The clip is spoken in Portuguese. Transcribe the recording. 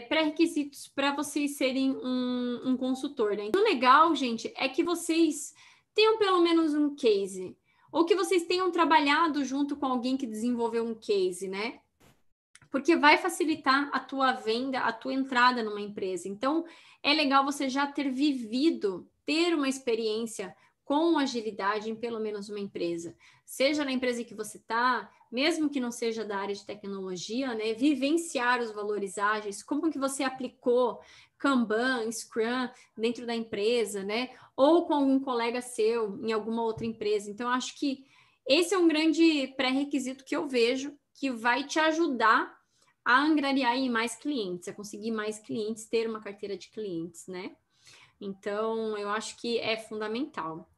pré-requisitos para vocês serem um, um consultor, né? O legal, gente, é que vocês tenham pelo menos um case, ou que vocês tenham trabalhado junto com alguém que desenvolveu um case, né? Porque vai facilitar a tua venda, a tua entrada numa empresa. Então, é legal você já ter vivido, ter uma experiência com agilidade em pelo menos uma empresa. Seja na empresa que você está, mesmo que não seja da área de tecnologia, né? Vivenciar os valores ágeis, como que você aplicou Kanban, Scrum dentro da empresa, né? Ou com algum colega seu em alguma outra empresa. Então, acho que esse é um grande pré-requisito que eu vejo que vai te ajudar a angariar mais clientes, a conseguir mais clientes, ter uma carteira de clientes, né? Então, eu acho que é fundamental.